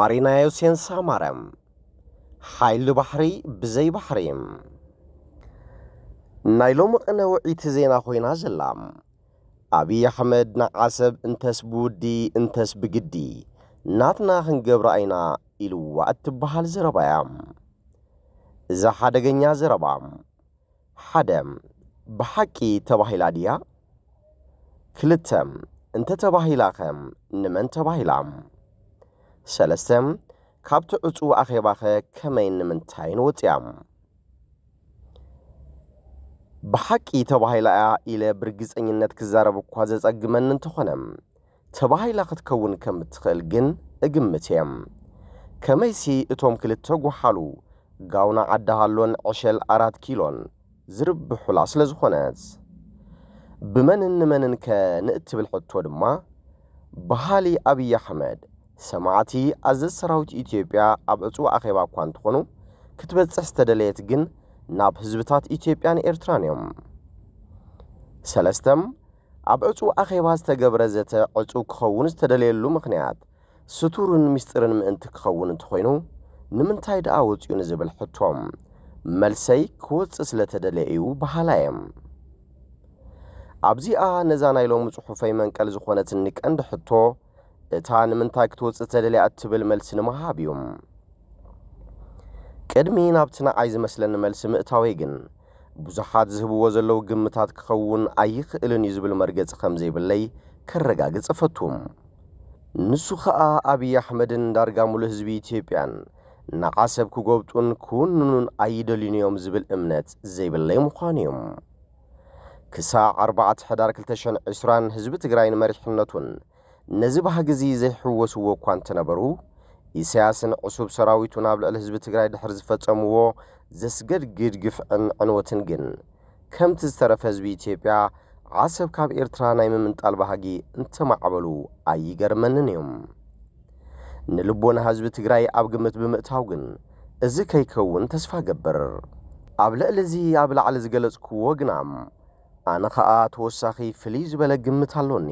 አማሪናዮ ሴንሳ ማረም ሓይሊ ባሕሪ ብዘይ ባሕሪ ናይ ሎሚ ቕነ ውዒቲ ዜና ኾይና ዘላ ኣብዪ ኣሕመድ ንዓሰብ እንተስ ብውዲ እንተስ ብግዲ ናትና ክንገብራ ኢና ኢልዋ እትበሃል ዘረባ እያ እዛ ሓደገኛ ዘረባ ሓደ ብሓቂ ተባሂላ ድያ ክልተ እንተ ተባሂላ ተባሂላኸ ንመን ተባሂላ ሰለስተ ካብቲ ዕፁ ኣኼባኸ ከመይ ንምንታይ ንወፅያ ብሓቂ ተባሂላ እያ ኢለ ብርግፀኝነት ክዛረብ እኳ ዘጸግመኒ እንተኾነ ተባሂላ ክትከውን ከም እትኽእል ግን እግምት እየ ከመይሲ እቶም ክልተ ጐሓሉ ጋውና ዓዳሃሎን ዕሸል ኣራት ኪሎን ዝርብሑላ ስለ ዝኾነት ብመንን ንመንን ከ ንእትብል ሕቶ ድማ ባህሊ ኣብዪ ኣሕመድ ሰማዕቲ ኣዘዝ ሰራዊት ኢትዮጵያ ኣብ ዕፁብ ኣኼባ እኳ እንትኾኑ ክትበፅሕ ዝተደለየት ግን ናብ ህዝብታት ኢትዮጵያን ኤርትራን እዮም ሰለስተም ኣብ ዕፁብ ኣኼባ ዝተገብረ ዘተ ዕፁብ ክኸውን ዝተደለየሉ ምኽንያት ስቱርን ምስጢርን ምእንቲ ክኸውን እንተኾይኑ ንምንታይ ደኣ ወፂኡ ንዝብል ሕቶም መልሰይ ክወፅእ ስለ ተደለየ እዩ ባህላ እዮም ኣብዚኣ ነዛ ናይ ሎሚ ጽሑፈይ መንቀል ዝኾነትኒ ቀንዲ ሕቶ እታን ምንታክቶ ዝተደለየ እትብል መልሲ ንምሃብ እዩ ቅድሚ ናብትና ኣይ ዝመስለኒ መልሲ ምእታወይ ግን ብዙሓት ዝህብዎ ዘለዉ ግምታት ክኸውን ኣይኽእልን እዩ ዝብል መርገፂ ከም ዘይብለይ ከረጋግፅ ፈቱም ንሱ ኸዓ ኣብዪ ኣሕመድን ዳርጋ ሙሉእ ህዝቢ ኢትዮጵያን ንዓሰብ ክጐብጡን ክውንኑን ኣይደልዩን እዮም ዝብል እምነት ዘይብለይ ምዃኑ እዮም ክሳብ 4 ሕዳር 220 ህዝቢ ትግራይ ንመሪሕነቱን ነዚ ባህ ግዜ ዘይሕወስዎ እኳ እንተነበሩ ኢሳያስን ዕሱብ ሰራዊቱ ናብ ልዕሊ ህዝቢ ትግራይ ድሕሪ ዝፈጸምዎ ዘስገድግድ ግፍዕን ዕንወትን ግን ከምቲ ዝተረፈ ህዝቢ ኢትዮጵያ ዓሰብ ካብ ኤርትራ ናይ ምምንጣል ባህጊ እንተማዕበሉ ኣይገርመንን እዮም ንልቦና ህዝቢ ትግራይ ኣብ ግምት ብምእታው ግን እዚ ከይከውን ተስፋ ገብር ኣብ ልዕሊ እዚ ኣብ ላዕሊ ዝገለጽክዎ ግናም ኣነ ኸዓ ተወሳኺ ፍልይ ዝበለ ግምት ኣሎኒ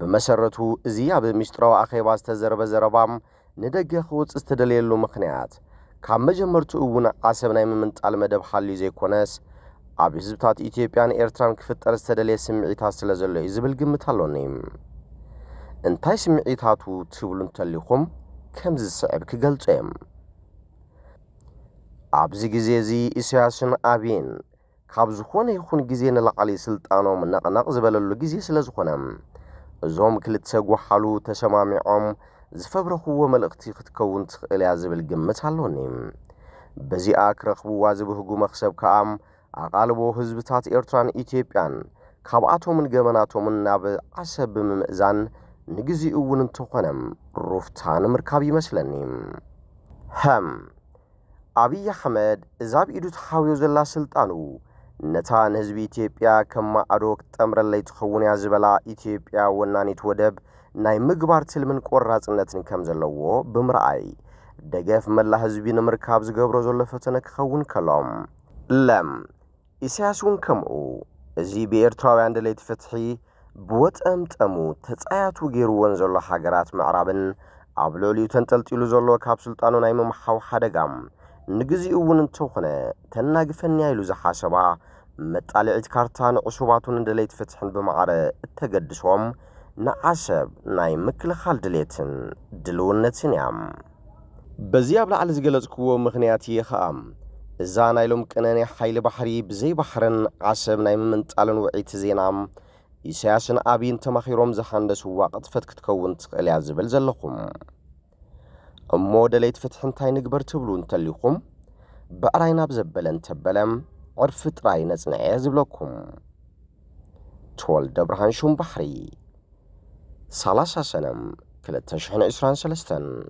ብመሰረቱ እዚ ኣብ ምስጢራዊ ኣኼባ ዝተዘረበ ዘረባ ንደገ ክውፅ ዝተደልየሉ ምኽንያት ካብ መጀመርቲኡ እውን ዓሰብ ናይ ምምንጣል መደብ ሓልዩ ዘይኮነስ ኣብ ህዝብታት ኢትዮጵያን ኤርትራን ክፍጠር ዝተደልየ ስምዒታት ስለ ዘሎ እዩ ዝብል ግምት ኣሎኒ እንታይ ስምዒታቱ ትብሉ እንተሊኹም ከምዚ ዝስዕብ ክገልጾ እዮም ኣብዚ ግዜ እዚ እስያስን ኣብን ካብ ዝኾነ ይኹን ግዜ ንላዕሊ ስልጣኖም ነቕነቕ ዝበለሉ ግዜ ስለ ዝኾነ እዞም ክልተ ጓሓሉ ተሰማሚዖም ዝፈብረኽዎ መልእኽቲ ክትከውን ትኽእል እያ ዝብል ግምት ኣሎኒ በዚኣ ክረኽብዋ ዝብህጉ መኽሰብ ከዓ ኣቓልቦ ህዝብታት ኤርትራን ኢትዮጵያን ካብኣቶምን ገበናቶምን ናብ ዓሰብ ብምምእዛን ንግዜኡ እውን እንተኾነ ሩፍታ ንምርካብ ይመስለኒ ሃም ኣብዪ ኣሕመድ እዛ ኣብ ኢዱ ተሓብዮ ዘላ ስልጣኑ ነታን ህዝቢ ኢትዮጵያ ከም ማኣዶክ ጠምረለይ ትኸውን እያ ዝበላ ኢትዮጵያ ወናኒት ወደብ ናይ ምግባር ትልምን ቆራጽነትን ከም ዘለዎ ብምርኣይ ደገፍ መላ ህዝቢ ንምርካብ ዝገብሮ ዘሎ ፈተነ ክኸውን ከሎም ለም ኢሳያስ እውን ከምኡ እዚ ብኤርትራውያን ደለይቲ ፍትሒ ብወጠምጠሙ ተጻያቱ ገይርዎን ዘሎ ሃገራት ምዕራብን ኣብ ልዕሊኡ ተንጠልጢሉ ዘሎ ካብ ስልጣኑ ናይ ምምሓው ሓደጋ ንግዚኡ እውን እንተኾነ ተናግፈኒ ኢሉ ዝሓሰባ መጣልዒት ካርታን ዕሹባቱን ድሌት ፍትሕን ብመዓረ እተገድሶም ንዓሰብ ናይ ምክልኻል ድሌትን ድልውነትን እያ በዚ ኣብ ላዕሊ ዝገለጽክዎ ምኽንያት እየ ኸዓ እዛ ናይ ሎም ቅነኔ ሓይሊ ባሕሪ ብዘይባሕርን ዓሰብ ናይ ምምንጣልን ውዒቲ ዜና ኢሳያስን ኣብይን ተማኺሮም ዝሓንደስዋ ቅጥፈት ክትከውን ትኽእል እያ ዝብል ዘለኹም مودليت فتحنتاي قبر تبلون تليقم بقراينا بزبلن تبلم عرفت عرف تراي نزنعي تول دبرهان برهانشون بحري سلاسة سنم كلتا تشحن إسران سلستن